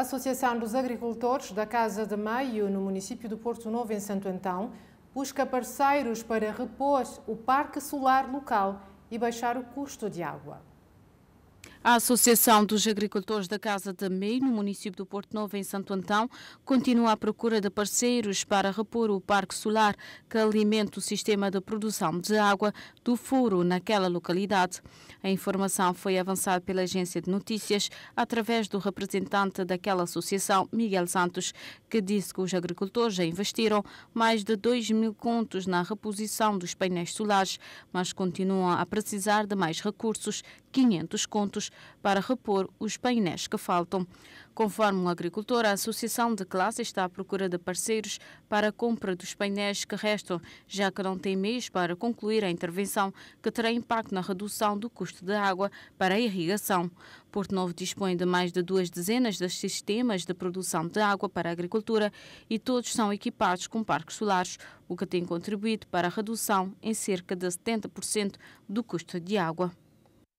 A Associação dos Agricultores da Casa de Maio, no município do Porto Novo, em Santo Antão, busca parceiros para repor o parque solar local e baixar o custo de água. A Associação dos Agricultores da Casa de Mei, no município do Porto Novo, em Santo Antão, continua à procura de parceiros para repor o parque solar que alimenta o sistema de produção de água do furo naquela localidade. A informação foi avançada pela agência de notícias através do representante daquela associação, Miguel Santos, que disse que os agricultores já investiram mais de 2 mil contos na reposição dos painéis solares, mas continuam a precisar de mais recursos 500 contos para repor os painéis que faltam. Conforme um agricultor, a associação de classe está à procura de parceiros para a compra dos painéis que restam, já que não tem meios para concluir a intervenção que terá impacto na redução do custo da água para a irrigação. Porto Novo dispõe de mais de duas dezenas de sistemas de produção de água para a agricultura e todos são equipados com parques solares, o que tem contribuído para a redução em cerca de 70% do custo de água.